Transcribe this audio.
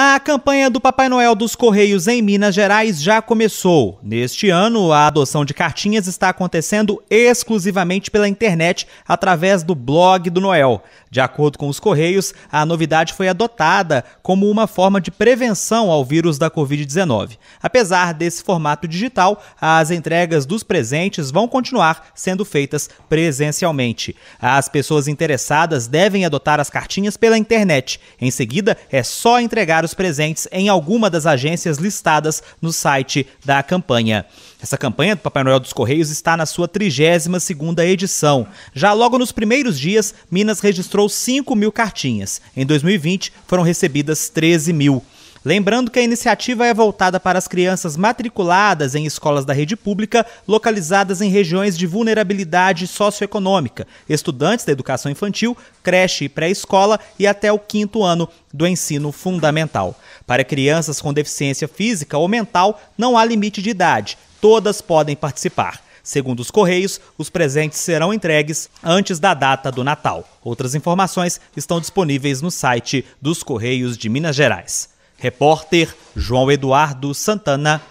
A campanha do Papai Noel dos Correios em Minas Gerais já começou. Neste ano, a adoção de cartinhas está acontecendo exclusivamente pela internet, através do blog do Noel. De acordo com os Correios, a novidade foi adotada como uma forma de prevenção ao vírus da Covid-19. Apesar desse formato digital, as entregas dos presentes vão continuar sendo feitas presencialmente. As pessoas interessadas devem adotar as cartinhas pela internet. Em seguida, é só entregar os funcionários presentes em alguma das agências listadas no site da campanha. Essa campanha do Papai Noel dos Correios está na sua 32ª edição. Já logo nos primeiros dias, Minas registrou 5 mil cartinhas. Em 2020, foram recebidas 13 mil. Lembrando que a iniciativa é voltada para as crianças matriculadas em escolas da rede pública localizadas em regiões de vulnerabilidade socioeconômica, estudantes da educação infantil, creche e pré-escola e até o quinto ano do ensino fundamental. Para crianças com deficiência física ou mental, não há limite de idade, todas podem participar. Segundo os Correios, os presentes serão entregues antes da data do Natal. Outras informações estão disponíveis no site dos Correios de Minas Gerais. Repórter João Eduardo Santana,